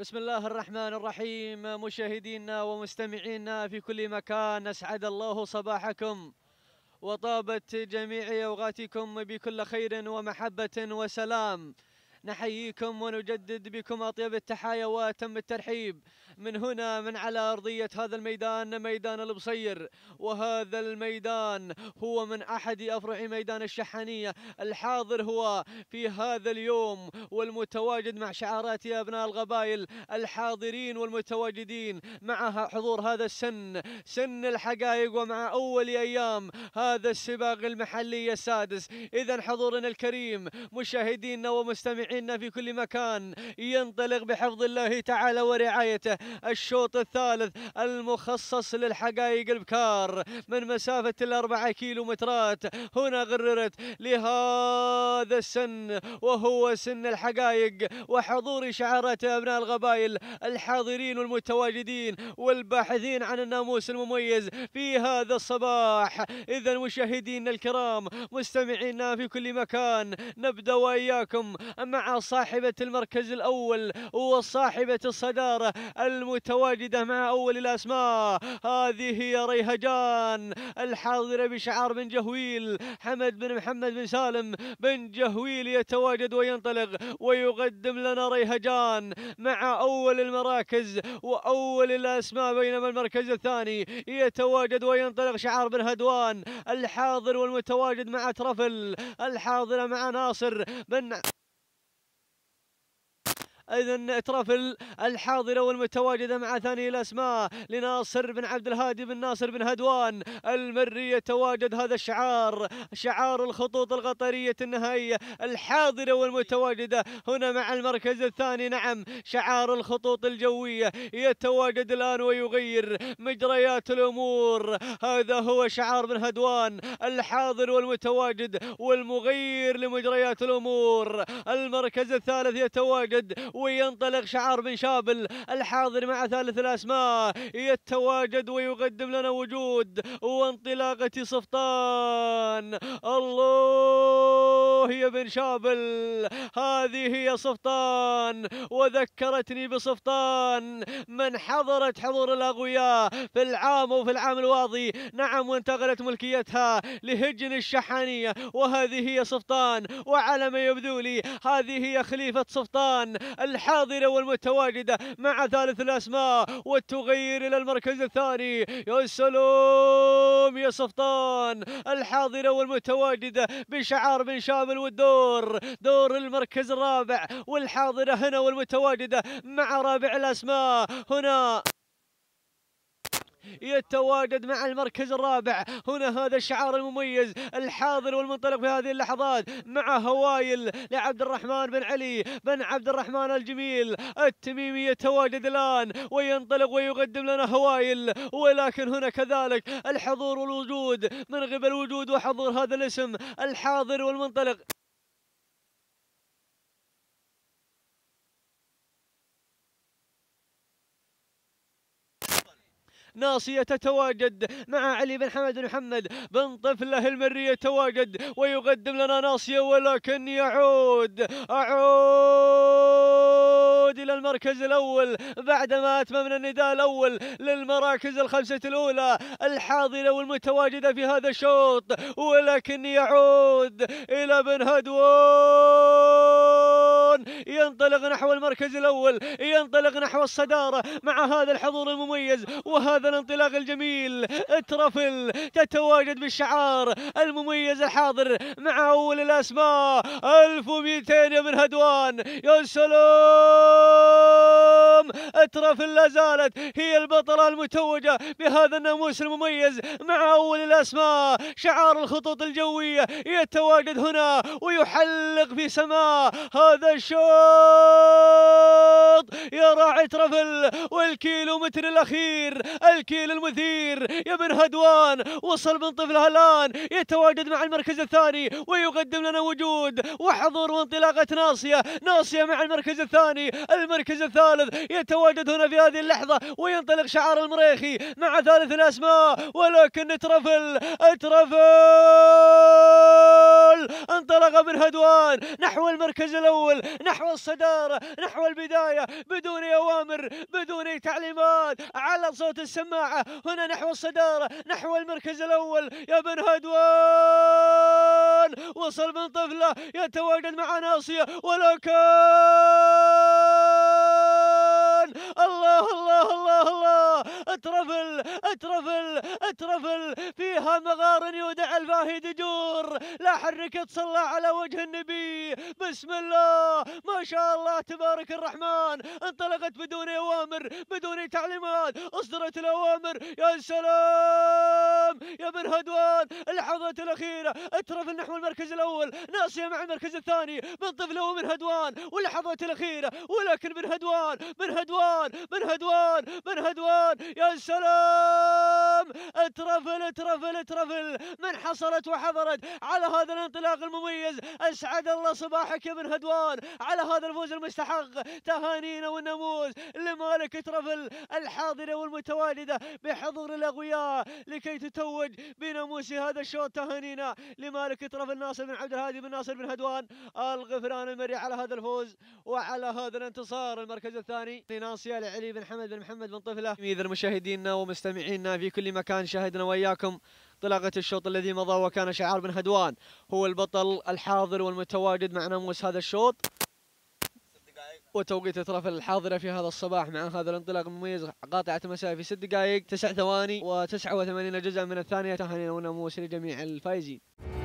بسم الله الرحمن الرحيم مشاهدينا ومستمعينا في كل مكان أسعد الله صباحكم وطابت جميع أوقاتكم بكل خير ومحبة وسلام نحييكم ونجدد بكم أطيب التحايا وأتم الترحيب من هنا من على أرضية هذا الميدان ميدان البصير وهذا الميدان هو من أحد أفرع ميدان الشحانية الحاضر هو في هذا اليوم والمتواجد مع شعارات أبناء القبائل الحاضرين والمتواجدين مع حضور هذا السن سن الحقائق ومع أول أيام هذا السباق المحلي السادس إذا حضورنا الكريم مشاهدينا ومستمعينا متابعينا في كل مكان ينطلق بحفظ الله تعالى ورعايته الشوط الثالث المخصص للحقائق البكار من مسافة الأربعة كيلو مترات هنا غررت لهذا السن وهو سن الحقائق وحضور شعارات أبناء الغبائل الحاضرين والمتواجدين والباحثين عن الناموس المميز في هذا الصباح إذا مشاهدينا الكرام مستمعينا في كل مكان نبدأ وإياكم مع مع صاحبة المركز الأول وصاحبة الصدارة المتواجدة مع أول الأسماء هذه هي ريهجان الحاضرة بشعار بن جهويل حمد بن محمد بن سالم بن جهويل يتواجد وينطلق ويقدم لنا ريهجان مع أول المراكز وأول الأسماء بينما المركز الثاني يتواجد وينطلق شعار بن هدوان الحاضر والمتواجد مع ترفل الحاضرة مع ناصر بن اذا اطراف الحاضره والمتواجده مع ثاني الاسماء لناصر بن عبد الهادي بن ناصر بن هدوان المري يتواجد هذا الشعار شعار الخطوط القطريه النهائيه الحاضره والمتواجده هنا مع المركز الثاني نعم شعار الخطوط الجويه يتواجد الان ويغير مجريات الامور هذا هو شعار بن هدوان الحاضر والمتواجد والمغير لمجريات الامور المركز الثالث يتواجد وينطلق شعار بن شابل الحاضر مع ثالث الأسماء يتواجد ويقدم لنا وجود وانطلاقة صفطان الله يا بن شابل هذه هي صفطان وذكرتني بصفطان من حضرت حضور الأغوياء في العام وفي العام الماضي نعم وانتقلت ملكيتها لهجن الشحانية وهذه هي صفطان وعلى ما يبدو لي هذه هي خليفة صفطان الحاضرة والمتواجدة مع ثالث الأسماء والتغير إلى المركز الثاني يا سلام يا صفطان الحاضرة والمتواجدة بشعار بن شامل والدور دور المركز المركز الرابع والحاضرة هنا والمتواجدة مع رابع الأسماء هنا يتواجد مع المركز الرابع هنا هذا الشعار المميز الحاضر والمنطلق في هذه اللحظات مع هوايل لعبد الرحمن بن علي بن عبد الرحمن الجميل التميمي يتواجد الآن وينطلق ويقدم لنا هوايل ولكن هنا كذلك الحضور والوجود من قبل وجود وحضور هذا الاسم الحاضر والمنطلق ناصية تتواجد مع علي بن حمد بن محمد بن طفله المرية تواجد ويقدم لنا ناصية ولكن يعود أعود يعود إلى المركز الأول بعدما أتممنا النداء الأول للمراكز الخمسة الأولى الحاضنه والمتواجدة في هذا الشوط ولكن يعود إلى بن هدوان ينطلق نحو المركز الأول ينطلق نحو الصدارة مع هذا الحضور المميز وهذا الانطلاق الجميل ترفل تتواجد بالشعار المميز الحاضر مع أول الأسماء 1200 يا بن هدوان يا سلام اليوم أترف لا زالت هي البطلة المتوجة بهذا الناموس المميز مع أول الأسماء شعار الخطوط الجوية يتواجد هنا ويحلق في سماء هذا الشوط يا راعي ترفل والكيلو متر الأخير الكيلو المثير يا بن هدوان وصل من طفلها الآن يتواجد مع المركز الثاني ويقدم لنا وجود وحضور وانطلاقة ناصية ناصية مع المركز الثاني المركز الثالث يتواجد هنا في هذه اللحظة وينطلق شعار المريخي مع ثالث الأسماء ولكن ترفل ترفل انطلق هدوان نحو المركز الأول نحو الصدارة نحو البداية بدون أوامر بدون تعليمات على صوت السماعة هنا نحو الصدارة نحو المركز الأول يا بن هدوان وصل من طفلة يتواجد مع ناصية ولكن الله الله الله الله ترفل ترفل ترفل فيها مغار يودع الفاهد دجور لا حركة صلى على وجه النبي بسم الله ما شاء الله تبارك الرحمن انطلقت بدون أوامر بدون تعليمات أصدرت الأوامر يا سلام بن هدوان اللحظات الاخيره اترف نحو المركز الاول ناصيه مع المركز الثاني من طفله ومن هدوان واللحظات الاخيره ولكن من هدوان من هدوان من هدوان من هدوان يا سلام ترافل ترافل ترافل من حصلت وحضرت على هذا الانطلاق المميز اسعد الله صباحك يا ابن هدوان على هذا الفوز المستحق تهانينا والنموذج لمالك ترافل الحاضره والمتواجده بحضور الاغوياء لكي تتوج بناموس هذا الشوط تهانينا لمالك ترافل ناصر بن عبد الهادي بن ناصر بن هدوان الغفران المري على هذا الفوز وعلى هذا الانتصار المركز الثاني ناصيه لعلي بن حمد بن محمد بن طفله مشاهدينا ومستمعينا في كل مكان شاهدنا وإياكم انطلاقة الشوط الذي مضى وكان شعار بن هدوان هو البطل الحاضر والمتواجد مع ناموس هذا الشوط وتوقيت اطراف الحاضرة في هذا الصباح مع هذا الانطلاق المميز قاطعة مساء في ست دقائق تسع ثواني و89 جزءا من الثانية تهانينا وناموس لجميع الفائزين